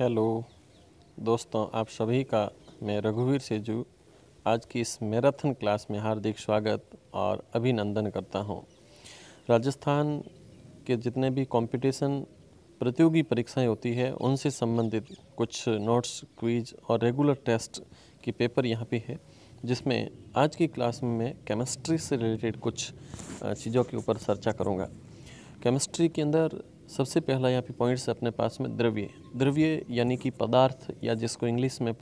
Hello दोस्तों आप सभी का मैं रघुवीर सेजू आज की इस मैराथन क्लास में हार्दिक स्वागत और अभिनंदन करता हूं। राजस्थान के जितने भी कंपटीशन प्रतियोगी परीक्षाएं होती है उनसे संबंधित कुछ नोट्स क्विज और रेगुलर टेस्ट की पेपर यहाँ पे है जिसमें आज की क्लास में मैं केमिस्ट्री से रिलेटेड कुछ चीज़ों के ऊपर चर्चा करूँगा केमिस्ट्री के अंदर सबसे पहला यहाँ पे पॉइंट्स है अपने पास में द्रव्य द्रव्य यानी कि पदार्थ या जिसको इंग्लिश में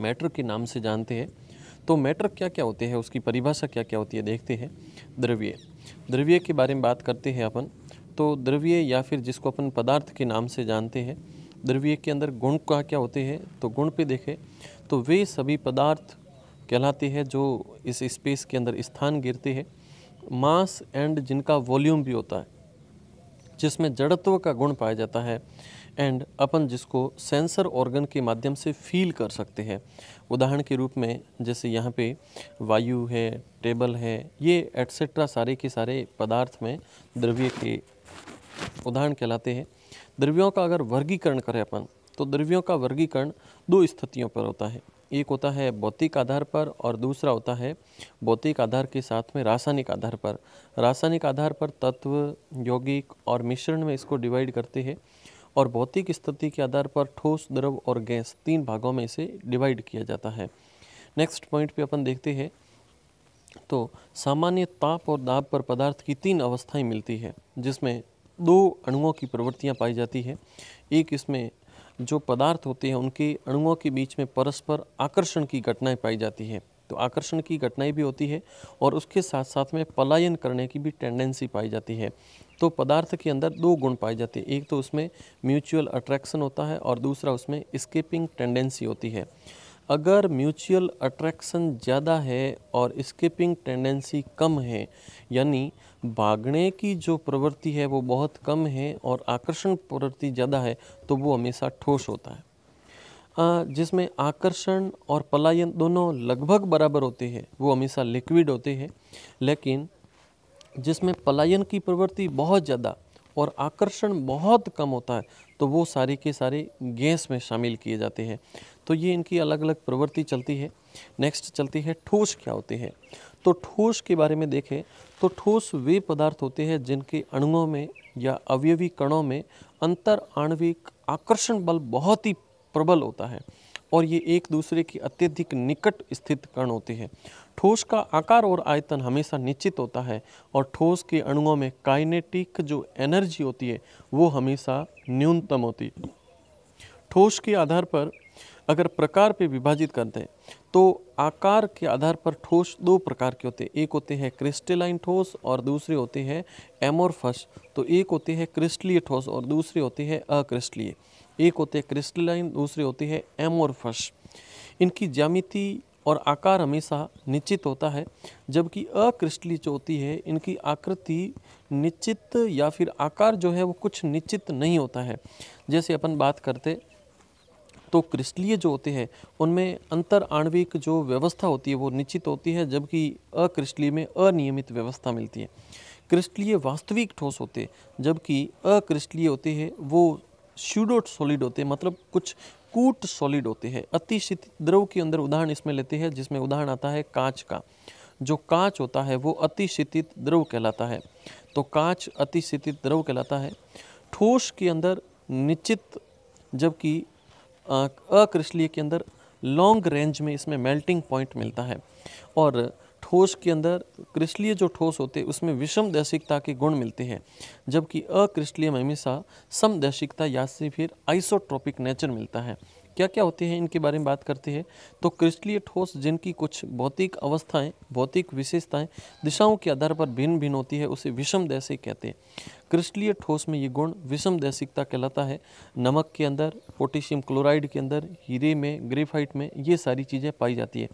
मैटर के नाम से जानते हैं तो मैटर क्या क्या होते हैं उसकी परिभाषा क्या क्या होती है देखते हैं द्रव्य द्रव्य के बारे में बात करते हैं अपन तो द्रव्य या फिर जिसको अपन पदार्थ के नाम से जानते हैं द्रव्य के अंदर गुण का क्या होते हैं तो गुण पे देखें तो वे सभी पदार्थ कहलाते हैं जो इस स्पेस के अंदर स्थान गिरते हैं मास एंड जिनका वॉल्यूम भी होता है जिसमें जड़त्व का गुण पाया जाता है एंड अपन जिसको सेंसर ऑर्गन के माध्यम से फील कर सकते हैं उदाहरण के रूप में जैसे यहाँ पे वायु है टेबल है ये एट्सेट्रा सारे के सारे पदार्थ में द्रव्य के उदाहरण कहलाते हैं द्रव्यों का अगर वर्गीकरण करें अपन तो द्रव्यों का वर्गीकरण दो स्थितियों पर होता है एक होता है भौतिक आधार पर और दूसरा होता है भौतिक आधार के साथ में रासायनिक आधार पर रासायनिक आधार पर तत्व यौगिक और मिश्रण में इसको डिवाइड करते हैं और भौतिक स्थिति के आधार पर ठोस द्रव और गैस तीन भागों में इसे डिवाइड किया जाता है नेक्स्ट पॉइंट पे अपन देखते हैं तो सामान्य ताप और दाब पर पदार्थ की तीन अवस्थाएं मिलती है जिसमें दो अणुओं की प्रवृत्तियां पाई जाती है एक इसमें जो पदार्थ होते हैं उनके अणुओं के बीच में परस्पर आकर्षण की घटनाएं पाई जाती है तो आकर्षण की घटनाएं भी होती है और उसके साथ साथ में पलायन करने की भी टेंडेंसी पाई जाती है तो पदार्थ के अंदर दो गुण पाए जाते हैं एक तो उसमें म्यूचुअल अट्रैक्शन होता है और दूसरा उसमें स्केपिंग टेंडेंसी होती है अगर म्यूचुअल अट्रैक्शन ज़्यादा है और स्केपिंग टेंडेंसी कम है यानी भागने की जो प्रवृत्ति है वो बहुत कम है और आकर्षण प्रवृत्ति ज़्यादा है तो वो हमेशा ठोस होता है जिसमें आकर्षण और पलायन दोनों लगभग बराबर होते हैं वो हमेशा लिक्विड होते हैं लेकिन जिसमें पलायन की प्रवृत्ति बहुत ज़्यादा और आकर्षण बहुत कम होता है तो वो सारे के सारे गैस में शामिल किए जाते हैं तो ये इनकी अलग अलग प्रवृत्ति चलती है नेक्स्ट चलती है ठोस क्या होते हैं तो ठोस के बारे में देखें तो ठोस वे पदार्थ होते हैं जिनके अणुओं में या अवयवी कणों में अंतर आणविक आकर्षण बल बहुत ही प्रबल होता है और ये एक दूसरे के अत्यधिक निकट स्थित कण होते हैं ठोस का आकार और आयतन हमेशा निश्चित होता है और ठोस के अणुओं में काइनेटिक जो एनर्जी होती है वो हमेशा न्यूनतम होती है ठोस के आधार पर अगर प्रकार पे विभाजित करते हैं तो आकार के आधार पर ठोस दो प्रकार के होते हैं एक होते हैं क्रिस्टलाइन ठोस और दूसरे होते हैं एमोरफस तो एक होते हैं क्रिस्टलीय ठोस और दूसरे होते हैं अक्रिस्टलीय एक होते हैं क्रिस्टलाइन दूसरे होते हैं एमोरफस इनकी ज्यामिति और आकार हमेशा निश्चित होता है जबकि अक्रिस्टली जो होती है इनकी आकृति निश्चित या फिर आकार जो है वो कुछ निश्चित नहीं होता है जैसे अपन बात करते तो क्रिस्टलीय जो होते हैं उनमें अंतर आणविक जो व्यवस्था होती है वो निश्चित होती है जबकि अक्रिस्टलीय में अनियमित व्यवस्था मिलती है क्रिस्टलीय वास्तविक ठोस होते जबकि अक्रिस्टलीय होते हैं वो शूडोट सॉलिड होते हैं मतलब कुछ कूट सॉलिड होते हैं अतिशित द्रव के अंदर उदाहरण इसमें लेते हैं जिसमें उदाहरण आता है कांच का जो कांच होता है वो अतिशित द्रव कहलाता है तो कांच अतिशित द्रव कहलाता है ठोस के अंदर निश्चित जबकि अक्रिस्टलीय के अंदर लॉन्ग रेंज में इसमें मेल्टिंग पॉइंट मिलता है और ठोस के अंदर क्रिस्टलीय जो ठोस होते हैं उसमें विषम दैशिकता के गुण मिलते हैं जबकि अक्रिस्टलीय में हमेशा समदैशिकता या फिर आइसोट्रोपिक नेचर मिलता है क्या क्या होते हैं इनके बारे में बात करते हैं तो क्रिस्टलीय ठोस जिनकी कुछ भौतिक अवस्थाएं भौतिक विशेषताएं दिशाओं के आधार पर भिन्न भिन्न होती है उसे विषम दैसिक कहते हैं क्रिस्टलीय ठोस में ये गुण विषम दैसिकता कहलाता है नमक के अंदर पोटेशियम क्लोराइड के अंदर हीरे में ग्रेफाइट में ये सारी चीज़ें पाई जाती है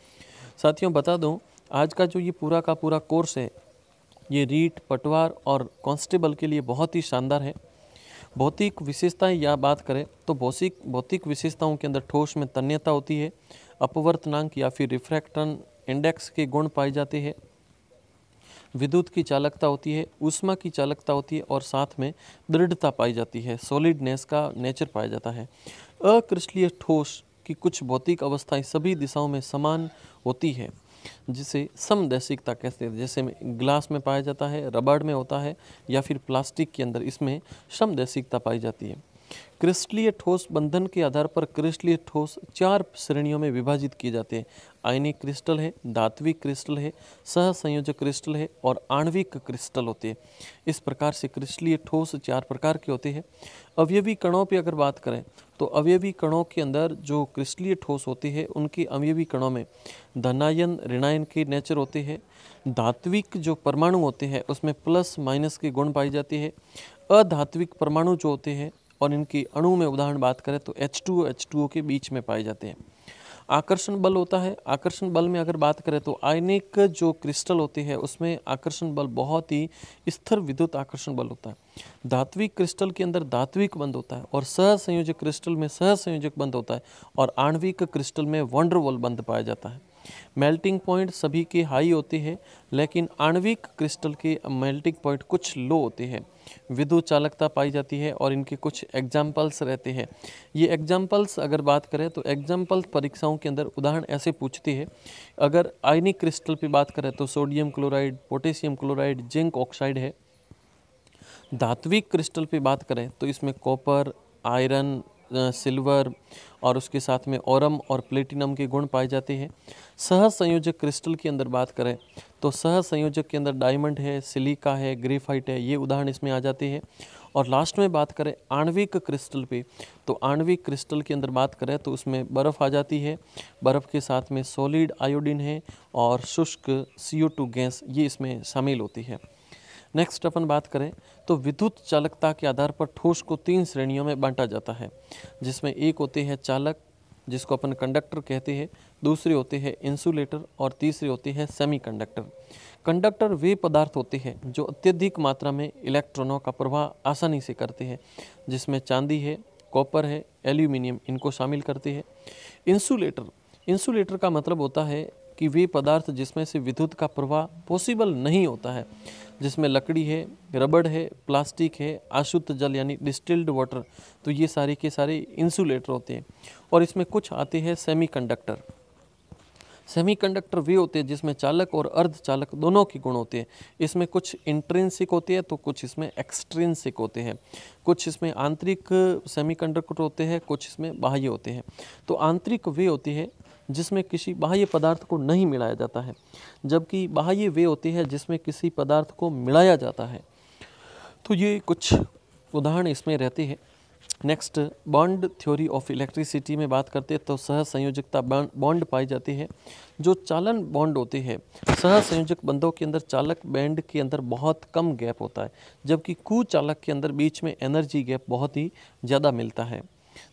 साथियों बता दूँ आज का जो ये पूरा का पूरा कोर्स है ये रीट पटवार और कांस्टेबल के लिए बहुत ही शानदार है भौतिक विशेषताएं या बात करें तो भौतिक भौतिक विशेषताओं के अंदर ठोस में तन्यता होती है अपवर्तनांक या फिर रिफ्रैक्टन इंडेक्स के गुण पाए जाते हैं विद्युत की चालकता होती है उष्मा की चालकता होती है और साथ में दृढ़ता पाई जाती है सॉलिडनेस का नेचर पाया जाता है अक्रिस्लीय ठोस की कुछ भौतिक अवस्थाएं सभी दिशाओं में समान होती है जिसे समदैशिकता कहते हैं जैसे ग्लास में पाया जाता है रबड़ में होता है या फिर प्लास्टिक के अंदर इसमें समदैशिकता पाई जाती है क्रिस्टलीय ठोस बंधन के आधार पर क्रिस्टलीय ठोस चार श्रेणियों में विभाजित किए जाते हैं आयनिक क्रिस्टल है धात्विक क्रिस्टल है सहसंयोजक क्रिस्टल है और आणविक क्रिस्टल होते हैं इस प्रकार से क्रिस्टलीय ठोस चार प्रकार के होते हैं अवयवी कणों पर अगर बात करें तो अवयवी कणों के अंदर जो क्रिस्टलीय ठोस होती है उनकी अवयवी कणों में धनायन ऋणायन के नेचर होते हैं धात्विक जो परमाणु होते हैं उसमें प्लस माइनस के गुण पाई जाती है अधात्विक परमाणु जो होते हैं और इनकी अणु में उदाहरण बात करें तो H2O H2O के बीच में पाए जाते हैं आकर्षण बल होता है आकर्षण बल में अगर बात करें तो आयनिक जो क्रिस्टल होती है उसमें आकर्षण बल बहुत ही स्थिर विद्युत आकर्षण बल होता है धात्विक क्रिस्टल के अंदर धात्विक बंद होता है और सहसंयोजक क्रिस्टल में सहसंयोजक बंद होता है और आणविक क्रिस्टल में वंडरवल बंद पाया जाता है मेल्टिंग पॉइंट सभी के हाई होते हैं लेकिन आणविक क्रिस्टल के मेल्टिंग पॉइंट कुछ लो होते हैं विद्युत चालकता पाई जाती है और इनके कुछ एग्जाम्पल्स रहते हैं ये एग्जाम्पल्स अगर बात करें तो एग्जाम्पल परीक्षाओं के अंदर उदाहरण ऐसे पूछती है अगर आयनिक क्रिस्टल पर बात करें तो sodium chloride potassium chloride zinc oxide है धात्विक क्रिस्टल पर बात करें तो इसमें कॉपर आयरन सिल्वर और उसके साथ में औरम और प्लेटिनम के गुण पाए जाते हैं सह संयोजक क्रिस्टल के अंदर बात करें तो सह संयोजक के अंदर डायमंड है सिलिका है ग्रेफाइट है ये उदाहरण इसमें आ जाते हैं और लास्ट में बात करें आणविक क्रिस्टल पे तो आणविक क्रिस्टल के अंदर बात करें तो उसमें बर्फ़ आ जाती है बर्फ़ के साथ में सॉलिड आयोडीन है और शुष्क सी गैस ये इसमें शामिल होती है नेक्स्ट अपन बात करें तो विद्युत चालकता के आधार पर ठोस को तीन श्रेणियों में बांटा जाता है जिसमें एक होते हैं चालक जिसको अपन कंडक्टर कहते हैं दूसरे होते हैं इंसुलेटर और तीसरे होते हैं सेमीकंडक्टर कंडक्टर वे पदार्थ होते हैं जो अत्यधिक मात्रा में इलेक्ट्रॉनों का प्रवाह आसानी से करते हैं जिसमें चांदी है कॉपर है एल्यूमिनियम इनको शामिल करते हैं इंसुलेटर इंसुलेटर का मतलब होता है कि वे पदार्थ जिसमें से विद्युत का प्रवाह पॉसिबल नहीं होता है जिसमें लकड़ी है रबड़ है प्लास्टिक है अशुद्ध जल यानी डिस्टिल्ड वाटर तो ये सारे के सारे इंसुलेटर होते हैं और इसमें कुछ आते हैं सेमी कंडक्टर सेमी कंडक्टर वे होते हैं जिसमें चालक और अर्ध चालक दोनों के गुण होते हैं इसमें कुछ इंट्रेंसिक होते हैं तो कुछ इसमें एक्सट्रेंसिक होते हैं कुछ इसमें आंतरिक सेमी होते हैं कुछ इसमें बाह्य होते हैं तो आंतरिक वे होती है जिसमें किसी बाह्य पदार्थ को नहीं मिलाया जाता है जबकि बाह्य वे होती है जिसमें किसी पदार्थ को मिलाया जाता है तो ये कुछ उदाहरण इसमें रहते हैं next bond theory of electricity में बात करते हैं तो सह संयोजकता बॉन्ड पाई जाती है जो चालन बॉन्ड होते हैं सह संयोजक बंधों के अंदर चालक बैंड के अंदर बहुत कम गैप होता है जबकि कुचालक के अंदर बीच में एनर्जी गैप बहुत ही ज़्यादा मिलता है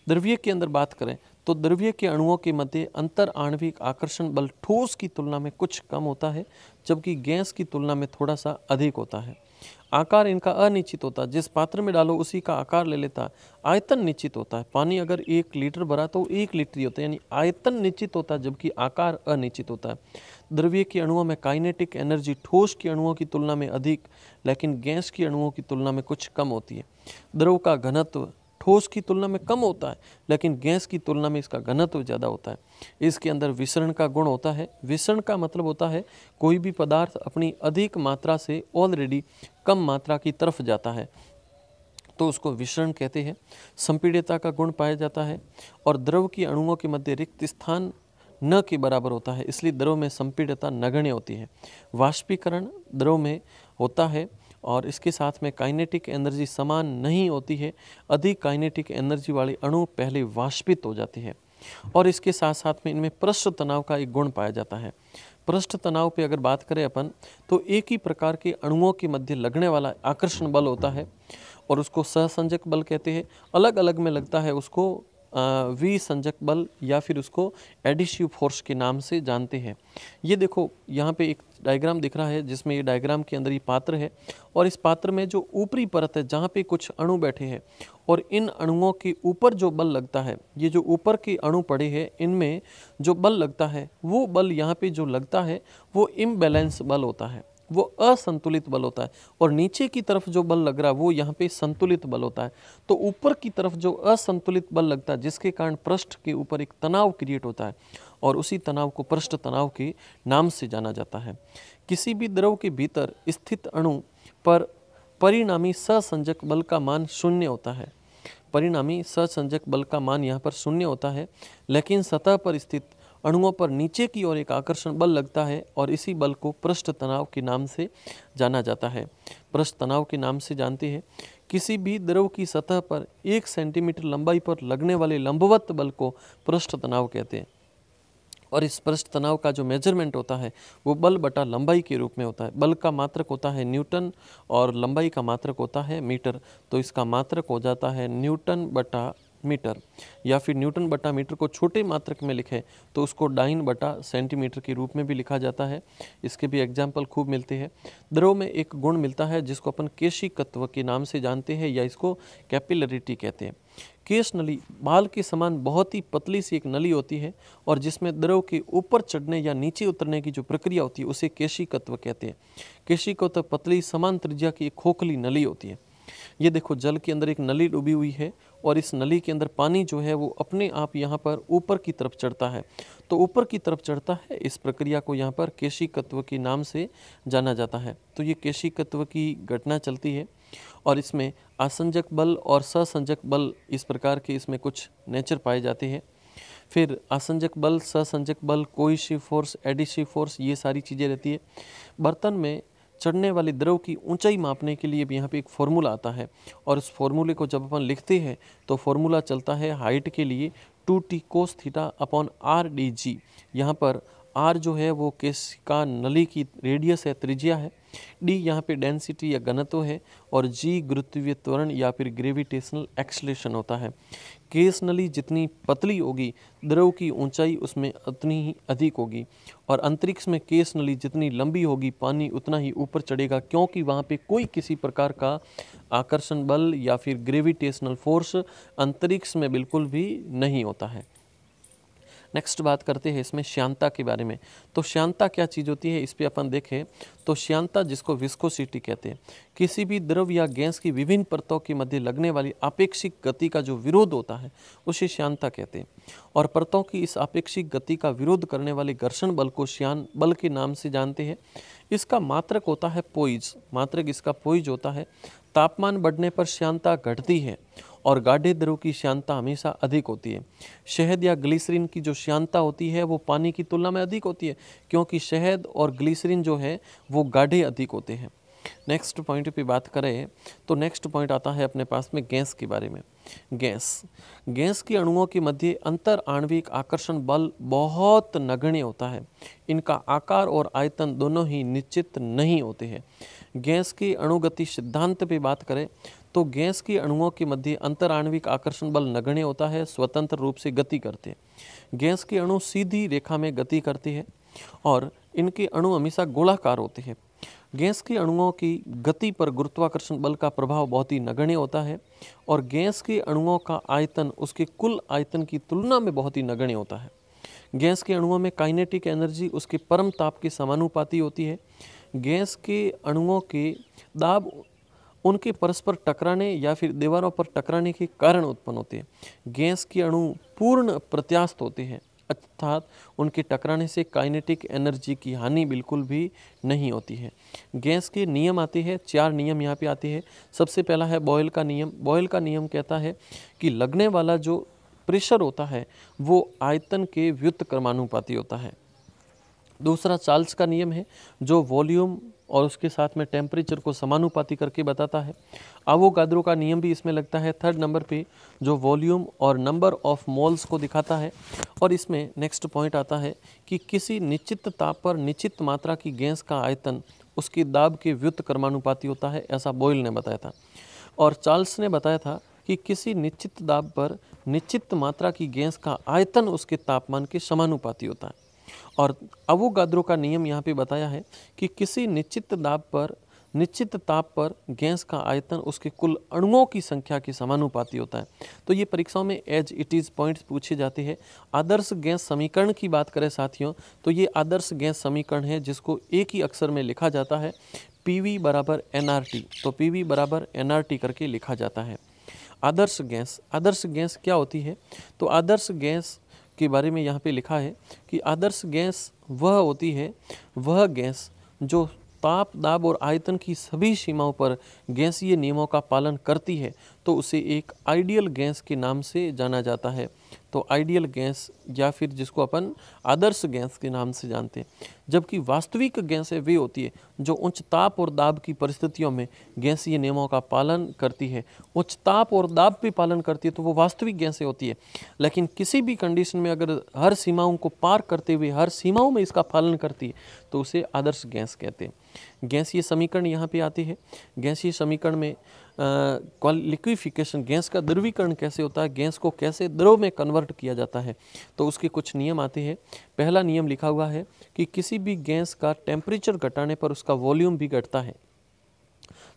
द्रव्य के अंदर बात करें तो द्रव्य के अणुओं के मध्य अंतर आणविक आकर्षण बल ठोस की तुलना में कुछ कम होता है जबकि गैस की तुलना में थोड़ा सा अधिक होता है आकार इनका अनिश्चित होता है जिस पात्र में डालो उसी का आकार ले लेता है आयतन निश्चित होता है पानी अगर एक लीटर भरा तो एक लीटर ही होता है यानी आयतन निश्चित होता है जबकि आकार अनिश्चित होता है द्रव्य के अणुओं में काइनेटिक एनर्जी ठोस के अणुओं की तुलना में अधिक लेकिन गैस की अणुओं की तुलना में कुछ कम होती है द्रव का घनत्व ठोस की तुलना में कम होता है लेकिन गैस की तुलना में इसका घनत्व ज़्यादा होता है इसके अंदर विसरण का गुण होता है विसरण का मतलब होता है कोई भी पदार्थ अपनी अधिक मात्रा से ऑलरेडी कम मात्रा की तरफ जाता है तो उसको विसरण कहते हैं संपीड़ता का गुण पाया जाता है और द्रव की अणुओं के मध्य रिक्त स्थान न के बराबर होता है इसलिए द्रव में संपीड़ता नगण्य होती है वाष्पीकरण द्रव में होता है और इसके साथ में काइनेटिक एनर्जी समान नहीं होती है अधिक काइनेटिक एनर्जी वाले अणु पहले वाष्पित हो जाते हैं और इसके साथ साथ में इनमें पृष्ठ तनाव का एक गुण पाया जाता है पृष्ठ तनाव पे अगर बात करें अपन तो एक ही प्रकार के अणुओं के मध्य लगने वाला आकर्षण बल होता है और उसको सहसंजक बल कहते हैं अलग अलग में लगता है उसको वी संजक बल या फिर उसको एडिशिव फोर्स के नाम से जानते हैं ये देखो यहाँ पे एक डायग्राम दिख रहा है जिसमें ये डायग्राम के अंदर ये पात्र है और इस पात्र में जो ऊपरी परत है जहाँ पे कुछ अणु बैठे हैं और इन अणुओं के ऊपर जो बल लगता है ये जो ऊपर के अणु पड़े हैं इनमें जो बल लगता है वो बल यहाँ पर जो लगता है वो इम्बैलेंस बल होता है वो असंतुलित बल होता है और नीचे की तरफ जो बल लग रहा है वो यहाँ पे संतुलित बल होता है तो ऊपर की तरफ जो असंतुलित बल लगता है जिसके कारण पृष्ठ के ऊपर एक तनाव क्रिएट होता है और उसी तनाव को पृष्ठ तनाव के नाम से जाना जाता है किसी भी द्रव के भीतर स्थित अणु पर परिणामी ससंजक बल का मान शून्य होता है परिणामी ससंजक बल का मान यहाँ पर शून्य होता है लेकिन सतह पर स्थित अणुओं पर नीचे की ओर एक आकर्षण बल लगता है और इसी बल को पृष्ठ तनाव के नाम से जाना जाता है पृष्ठ तनाव के नाम से जानते हैं किसी भी द्रव की सतह पर एक सेंटीमीटर लंबाई पर लगने वाले लंबवत बल को पृष्ठ तनाव कहते हैं और इस पृष्ठ तनाव का जो मेजरमेंट होता है वो बल बटा लंबाई के रूप में होता है बल का मात्रक होता है न्यूटन और लंबाई का मात्रक होता है मीटर तो इसका मात्रक हो जाता है न्यूटन बटा मीटर या फिर न्यूटन बटा मीटर को छोटे मात्रक में लिखें तो उसको डाइन बटा सेंटीमीटर के रूप में भी लिखा जाता है इसके भी एग्जाम्पल खूब मिलते हैं द्रव में एक गुण मिलता है जिसको अपन केशी तत्व के नाम से जानते हैं या इसको कैपिलरिटी कहते हैं केश नली बाल के समान बहुत ही पतली सी एक नली होती है और जिसमें द्रव के ऊपर चढ़ने या नीचे उतरने की जो प्रक्रिया होती है उसे केशी तत्व कहते हैं केशिकत्व पतली समान त्रिज्या की एक खोखली नली होती है ये देखो जल के अंदर एक नली डूबी हुई है और इस नली के अंदर पानी जो है वो अपने आप यहाँ पर ऊपर की तरफ चढ़ता है तो ऊपर की तरफ चढ़ता है इस प्रक्रिया को यहाँ पर केशी तत्व के नाम से जाना जाता है तो ये केशी तत्व की घटना चलती है और इसमें असंजक बल और ससंजक बल इस प्रकार के इसमें कुछ नेचर पाए जाते हैं फिर असंजक बल ससंजक बल कोई फोर्स एडिशिव फोर्स ये सारी चीज़ें रहती है बर्तन में चढ़ने वाले द्रव की ऊंचाई मापने के लिए भी यहाँ पे एक फॉर्मूला आता है और उस फॉर्मूले को जब अपन लिखते हैं तो फॉर्मूला चलता है हाइट के लिए two T cos theta upon R D G यहाँ पर आर जो है वो किस का नली की रेडियस है त्रिज्या है डी यहाँ पे डेंसिटी या घनत्व है और जी गुरुत्वीय त्वरण या फिर ग्रेविटेशनल एक्सलेशन होता है केस नली जितनी पतली होगी द्रव की ऊंचाई उसमें उतनी ही अधिक होगी और अंतरिक्ष में केस नली जितनी लंबी होगी पानी उतना ही ऊपर चढ़ेगा क्योंकि वहाँ पे कोई किसी प्रकार का आकर्षण बल या फिर ग्रेविटेशनल फोर्स अंतरिक्ष में बिल्कुल भी नहीं होता है नेक्स्ट बात करते हैं इसमें श्यांता के बारे में तो श्यांता क्या चीज़ होती है इस पर अपन देखें तो श्यांता जिसको विस्कोसिटी कहते हैं किसी भी द्रव या गैस की विभिन्न परतों के मध्य लगने वाली अपेक्षिक गति का जो विरोध होता है उसे श्यांता कहते हैं और परतों की इस अपेक्षिक गति का विरोध करने वाले घर्षण बल को श्यान बल के नाम से जानते हैं इसका मात्रक होता है पोइज मात्रक इसका पोइज होता है तापमान बढ़ने पर श्यांता घटती है और गाढ़े द्रव की श्यानता हमेशा अधिक होती है शहद या ग्लिसरीन की जो श्यानता होती है वो पानी की तुलना में अधिक होती है क्योंकि शहद और ग्लिसरीन जो है वो गाढ़े अधिक होते हैं नेक्स्ट पॉइंट पे बात करें तो नेक्स्ट पॉइंट आता है अपने पास में गैस के बारे में गैस गैस के अणुओं के मध्य अंतर आणविक आकर्षण बल बहुत नगण्य होता है इनका आकार और आयतन दोनों ही निश्चित नहीं होते हैं गैस के अणुगति सिद्धांत पे बात करें तो गैस की अणुओं के मध्य अंतराणविक आकर्षण बल नगण्य होता है स्वतंत्र रूप से गति करते हैं गैस के अणु सीधी रेखा में गति करती है और इनके अणु हमेशा गोलाकार होते हैं गैस के अणुओं की गति पर गुरुत्वाकर्षण बल का प्रभाव बहुत ही नगण्य होता है और गैस के अणुओं का आयतन उसके कुल आयतन की तुलना में बहुत ही नगण्य होता है गैस के अणुओं में काइनेटिक एनर्जी उसके परम ताप के समानुपाती होती है गैस के अणुओं के दाब उनके परस्पर टकराने या फिर दीवारों पर टकराने के कारण उत्पन्न होते हैं गैस के अणु पूर्ण प्रत्यास्त होते हैं अर्थात उनके टकराने से काइनेटिक एनर्जी की हानि बिल्कुल भी नहीं होती है गैस के नियम आते हैं चार नियम यहाँ पे आते हैं सबसे पहला है बॉयल का नियम बॉयल का नियम कहता है कि लगने वाला जो प्रेशर होता है वो आयतन के व्युत क्रमानुपाती होता है दूसरा चार्ल्स का नियम है जो वॉल्यूम और उसके साथ में टेम्परेचर को समानुपाति करके बताता है अवोगाद्रो का नियम भी इसमें लगता है थर्ड नंबर पे जो वॉल्यूम और नंबर ऑफ मोल्स को दिखाता है और इसमें नेक्स्ट पॉइंट आता है कि किसी निश्चित ताप पर निश्चित मात्रा की गैस का आयतन उसकी दाब के व्युत कर्मानुपाति होता है ऐसा बोयल ने बताया था और चार्ल्स ने बताया था कि किसी निश्चित दाब पर निश्चित मात्रा की गैस का आयतन उसके तापमान के समानुपाती होता है और अवो गाद्रो का नियम यहाँ पे बताया है कि किसी निश्चित दाब पर निश्चित ताप पर गैस का आयतन उसके कुल अणुओं की संख्या के समानुपाती होता है तो ये परीक्षाओं में एज इट इज़ पॉइंट्स पूछे जाते हैं आदर्श गैस समीकरण की बात करें साथियों तो ये आदर्श गैस समीकरण है जिसको एक ही अक्षर में लिखा जाता है पी वी बराबर एन आर टी तो पी वी बराबर एन आर टी करके लिखा जाता है आदर्श गैस आदर्श गैस क्या होती है तो आदर्श गैस के बारे में यहाँ पे लिखा है कि आदर्श गैस वह होती है वह गैस जो ताप दाब और आयतन की सभी सीमाओं पर गैसीय नियमों का पालन करती है तो उसे एक आइडियल गैस के नाम से जाना जाता है तो आइडियल गैस या फिर जिसको अपन आदर्श गैस के नाम से जानते हैं जबकि वास्तविक गैसें वे होती है जो उच्च ताप और दाब की परिस्थितियों में गैसीय नियमों का पालन करती है उच्च ताप और दाब भी पालन करती है तो वो वास्तविक गैसें होती है लेकिन किसी भी कंडीशन में अगर हर सीमाओं को पार करते हुए हर सीमाओं में इसका पालन करती है तो उसे आदर्श गैस कहते हैं गैसीय समीकरण यहाँ पर आती है गैसीय समीकरण में लिक्विफिकेशन गैस का द्रवीकरण कैसे होता है गैस को कैसे द्रव में कन्वर्ट किया जाता है तो उसके कुछ नियम आते हैं पहला नियम लिखा हुआ है कि किसी भी गैस का टेम्परेचर घटाने पर उसका वॉल्यूम भी घटता है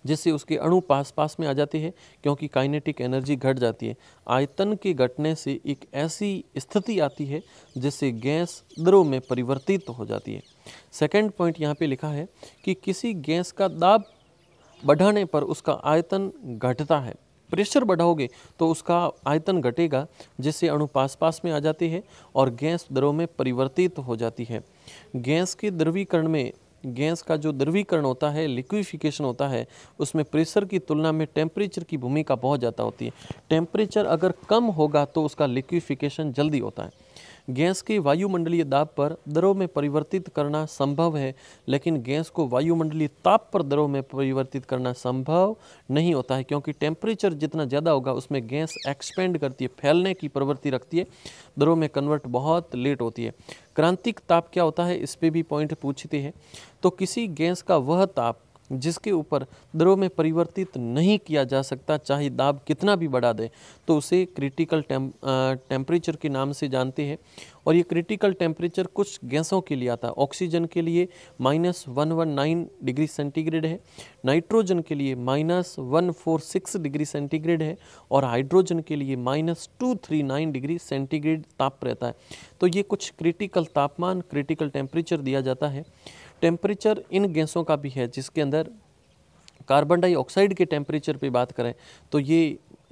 जिससे उसके अणु पास पास में आ जाते हैं क्योंकि काइनेटिक एनर्जी घट जाती है आयतन के घटने से एक ऐसी स्थिति आती है जिससे गैस द्रव में परिवर्तित हो जाती है सेकेंड पॉइंट यहाँ पे लिखा है कि किसी गैस का दाब बढ़ाने पर उसका आयतन घटता है प्रेशर बढ़ाओगे तो उसका आयतन घटेगा जिससे अणु पास पास में आ जाती है और गैस दरों में परिवर्तित हो जाती है गैस के द्रवीकरण में गैस का जो द्रवीकरण होता है लिक्विफिकेशन होता है उसमें प्रेशर की तुलना में टेम्परेचर की भूमिका बहुत ज़्यादा होती है टेम्परेचर अगर कम होगा तो उसका लिक्विफिकेशन जल्दी होता है गैस के वायुमंडलीय दाब पर दरों में परिवर्तित करना संभव है लेकिन गैस को वायुमंडलीय ताप पर दरों में परिवर्तित करना संभव नहीं होता है क्योंकि टेम्परेचर जितना ज़्यादा होगा उसमें गैस एक्सपेंड करती है फैलने की प्रवृत्ति रखती है दरों में कन्वर्ट बहुत लेट होती है क्रांतिक ताप क्या होता है इस पर भी पॉइंट पूछते हैं तो किसी गैस का वह ताप जिसके ऊपर द्रव में परिवर्तित नहीं किया जा सकता चाहे दाब कितना भी बढ़ा दे तो उसे क्रिटिकल टेम टेम्परेचर के नाम से जानते हैं और ये क्रिटिकल टेम्परेचर कुछ गैसों के लिए आता है ऑक्सीजन के लिए minus one one nine degree centigrade है नाइट्रोजन के लिए minus one four six degree centigrade है और हाइड्रोजन के लिए minus two three nine degree centigrade ताप रहता है तो ये कुछ क्रिटिकल तापमान क्रिटिकल टेम्परेचर दिया जाता है टेम्परेचर इन गैसों का भी है जिसके अंदर कार्बन डाइऑक्साइड के टेम्परेचर पे बात करें तो ये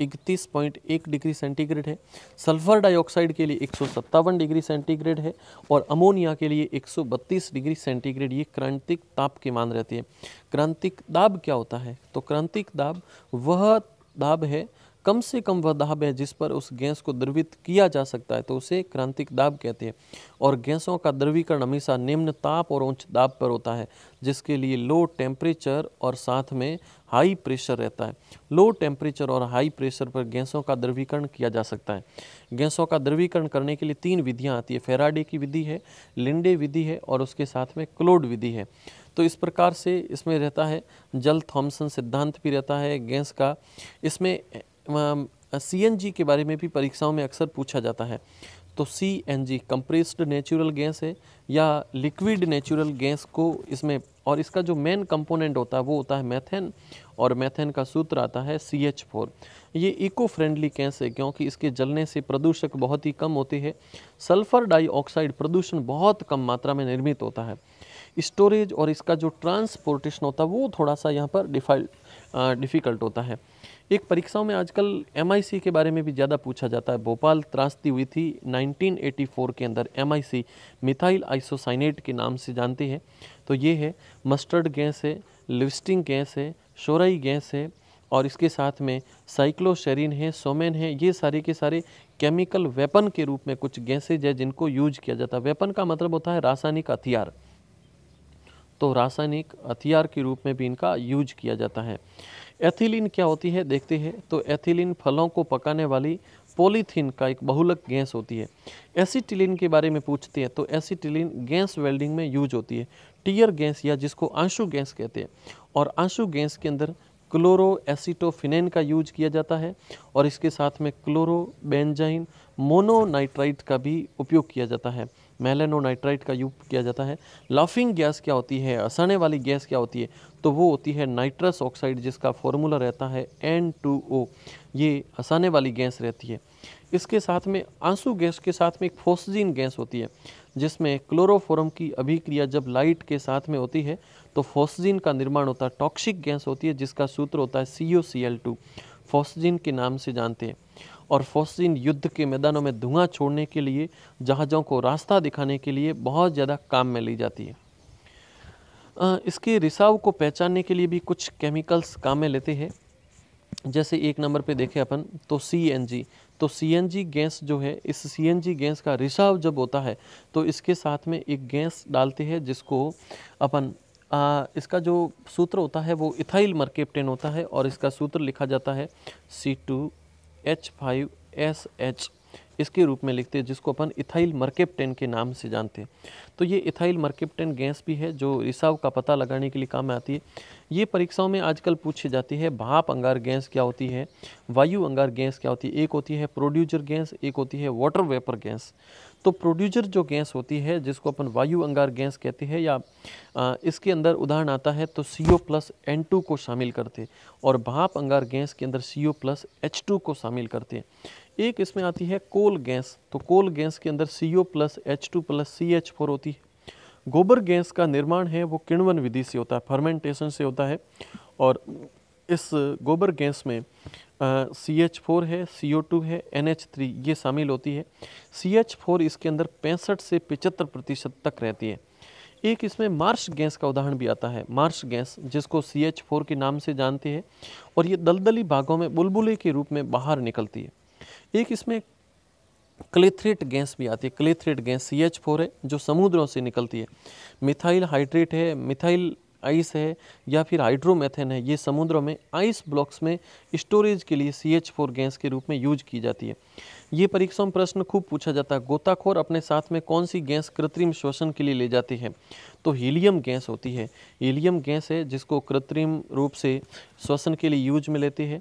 इकतीस पॉइंट एक डिग्री सेंटीग्रेड है सल्फर डाइऑक्साइड के लिए एक डिग्री सेंटीग्रेड है और अमोनिया के लिए 132 डिग्री सेंटीग्रेड ये क्रांतिक ताप के मान रहती है क्रांतिक दाब क्या होता है तो क्रांतिक दाब वह दाब है कम से कम वह दाब है जिस पर उस गैस को द्रवित किया जा सकता है तो उसे क्रांतिक दाब कहते हैं और गैसों का द्रवीकरण हमेशा निम्न ताप और उच्च दाब पर होता है जिसके लिए लो टेम्परेचर और साथ में हाई प्रेशर रहता है लो टेम्परेचर और हाई प्रेशर पर गैसों का द्रवीकरण किया जा सकता है गैसों का द्रवीकरण करने के लिए तीन विधियाँ आती है फेराडे की विधि है लिंडे विधि है और उसके साथ में क्लोड विधि है तो इस प्रकार से इसमें रहता है जल थॉमसन सिद्धांत भी रहता है गैस का इसमें सी के बारे में भी परीक्षाओं में अक्सर पूछा जाता है तो C N G compressed natural gas है या लिक्विड नेचुरल गैस को इसमें और इसका जो मेन कंपोनेंट होता है वो होता है मैथेन और मैथेन का सूत्र आता है सी एच फोर ये इको फ्रेंडली गैस है क्योंकि इसके जलने से प्रदूषक बहुत ही कम होते हैं सल्फर डाइऑक्साइड प्रदूषण बहुत कम मात्रा में निर्मित होता है स्टोरेज और इसका जो ट्रांसपोर्टेशन होता है वो थोड़ा सा यहाँ पर डिफाइल डिफ़िकल्ट होता है एक परीक्षाओं में आजकल एम के बारे में भी ज़्यादा पूछा जाता है भोपाल त्रासती हुई थी 1984 के अंदर एम मिथाइल आइसोसाइनेट के नाम से जानते हैं तो ये है मस्टर्ड गैस है लिविस्टिंग गैस है शोराई गैस है और इसके साथ में साइक्लोशेरिन है सोमेन है ये सारे के सारे केमिकल वेपन के रूप में कुछ गैसेज है जिनको यूज किया जाता है वेपन का मतलब होता है रासायनिक हथियार तो रासायनिक हथियार के रूप में भी इनका यूज किया जाता है एथिलीन क्या होती है देखते हैं तो एथिलीन फलों को पकाने वाली पॉलीथीन का एक बहुलक गैस होती है एसिटिलीन के बारे में पूछते हैं तो एसिटिलीन गैस वेल्डिंग में यूज होती है टीयर गैस या जिसको आंशु गैस कहते हैं और आंसू गैस के अंदर क्लोरो एसिटोफिनेन का यूज किया जाता है और इसके साथ में क्लोरो बेंजाइन मोनोनाइट्राइट का भी उपयोग किया जाता है मेलेनो नाइट्राइट का यूज किया जाता है लाफिंग गैस क्या होती है हंसाने वाली गैस क्या होती है तो वो होती है नाइट्रस ऑक्साइड जिसका फॉर्मूला रहता है एन टू ओ ये असाने वाली गैस रहती है इसके साथ में आंसू गैस के साथ में एक फोसजीन गैस होती है जिसमें क्लोरोफोरम की अभिक्रिया जब लाइट के साथ में होती है तो फोसजीन का निर्माण होता है टॉक्सिक गैस होती है जिसका सूत्र होता है सी ओ सी एल टू फोसजीन के नाम से जानते हैं और फोसिन युद्ध के मैदानों में धुआं छोड़ने के लिए जहाज़ों को रास्ता दिखाने के लिए बहुत ज़्यादा काम में ली जाती है इसके रिसाव को पहचानने के लिए भी कुछ केमिकल्स काम में लेते हैं जैसे एक नंबर पे देखें अपन तो सी तो सी गैस जो है इस सी गैस का रिसाव जब होता है तो इसके साथ में एक गैस डालते हैं जिसको अपन आ, इसका जो सूत्र होता है वो इथाइल मर्केप्टेन होता है और इसका सूत्र लिखा जाता है C two H five S H इसके रूप में लिखते हैं जिसको अपन इथाइल मर्केप्टेन के नाम से जानते हैं तो ये इथाइल मर्केप्टेन गैस भी है जो रिसाव का पता लगाने के लिए काम में आती है ये परीक्षाओं में आजकल पूछी जाती है भाप अंगार गैस क्या होती है वायु अंगार गैस क्या होती है एक होती है प्रोड्यूजर गैस एक होती है वाटर वेपर गैस तो प्रोड्यूजर जो गैस होती है जिसको अपन वायु अंगार गैस कहते हैं या इसके अंदर उदाहरण आता है तो C O plus N two को शामिल करते और भाप अंगार गैस के अंदर C O plus H two को शामिल करते हैं एक इसमें आती है कोल गैस तो कोल गैस के अंदर C O plus H two plus C H four होती है गोबर गैस का निर्माण है वो किण्वन विधि से होता है फर्मेंटेशन से होता है और इस गोबर गैस में सी एच फोर है सी ओ टू है एन एच थ्री ये शामिल होती है सी एच फोर इसके अंदर पैंसठ से पिचहत्तर प्रतिशत तक रहती है एक इसमें मार्श गैस का उदाहरण भी आता है मार्श गैस जिसको सी एच फोर के नाम से जानते हैं और ये दलदली भागों में बुलबुले के रूप में बाहर निकलती है एक इसमें क्लेथ्रेट गैस भी आती है clathrate gas C H four है जो समुद्रों से निकलती है मिथाइल हाइड्रेट है मिथाइल आइस है या फिर हाइड्रोमेथेन है ये समुद्रों में आइस ब्लॉक्स में स्टोरेज के लिए सी एच फोर गैस के रूप में यूज की जाती है ये परीक्षा में प्रश्न खूब पूछा जाता है गोताखोर अपने साथ में कौन सी गैस कृत्रिम श्वसन के लिए ले जाते हैं तो हीलियम गैस होती है हीलियम गैस है जिसको कृत्रिम रूप से श्वसन के लिए यूज में लेती है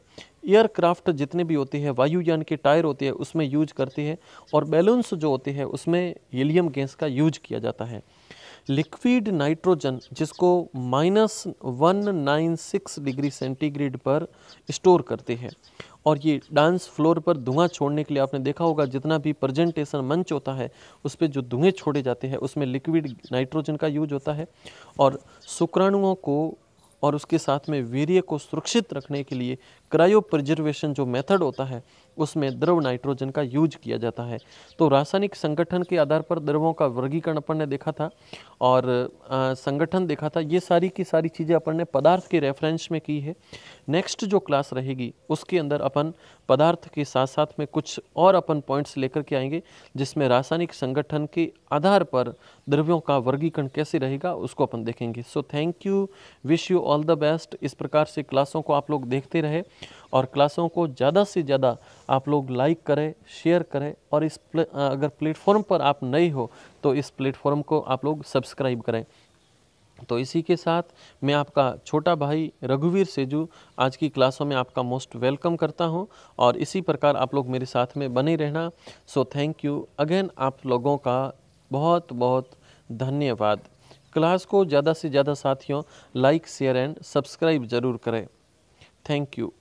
एयरक्राफ्ट जितने भी होते हैं वायुयान के टायर होते हैं उसमें यूज करती है और बैलून्स जो होते हैं उसमें हीलियम गैस का यूज किया जाता है लिक्विड नाइट्रोजन जिसको minus one nine six degree centigrade पर स्टोर करते हैं और ये डांस फ्लोर पर धुआं छोड़ने के लिए आपने देखा होगा जितना भी प्रेजेंटेशन मंच होता है उस पर जो धुएँ छोड़े जाते हैं उसमें लिक्विड नाइट्रोजन का यूज होता है और शुक्राणुओं को और उसके साथ में वीर्य को सुरक्षित रखने के लिए क्रायो प्रिजर्वेशन जो मेथड होता है उसमें द्रव नाइट्रोजन का यूज किया जाता है तो रासायनिक संगठन के आधार पर द्रवों का वर्गीकरण अपन ने देखा था और आ, संगठन देखा था ये सारी की सारी चीज़ें अपन ने पदार्थ के रेफरेंस में की है नेक्स्ट जो क्लास रहेगी उसके अंदर अपन पदार्थ के साथ साथ में कुछ और अपन पॉइंट्स लेकर के आएंगे जिसमें रासायनिक संगठन के आधार पर द्रव्यों का वर्गीकरण कैसे रहेगा उसको अपन देखेंगे so thank you wish you all the best इस प्रकार से क्लासों को आप लोग देखते रहे और क्लासों को ज़्यादा से ज़्यादा आप लोग लाइक करें शेयर करें और इस प्ले, अगर प्लेटफॉर्म पर आप नए हो तो इस प्लेटफॉर्म को आप लोग सब्सक्राइब करें तो इसी के साथ मैं आपका छोटा भाई रघुवीर सेजू आज की क्लासों में आपका मोस्ट वेलकम करता हूं और इसी प्रकार आप लोग मेरे साथ में बने रहना सो थैंक यू अगेन आप लोगों का बहुत बहुत धन्यवाद क्लास को ज़्यादा से ज़्यादा साथियों लाइक शेयर एंड सब्सक्राइब ज़रूर करें थैंक यू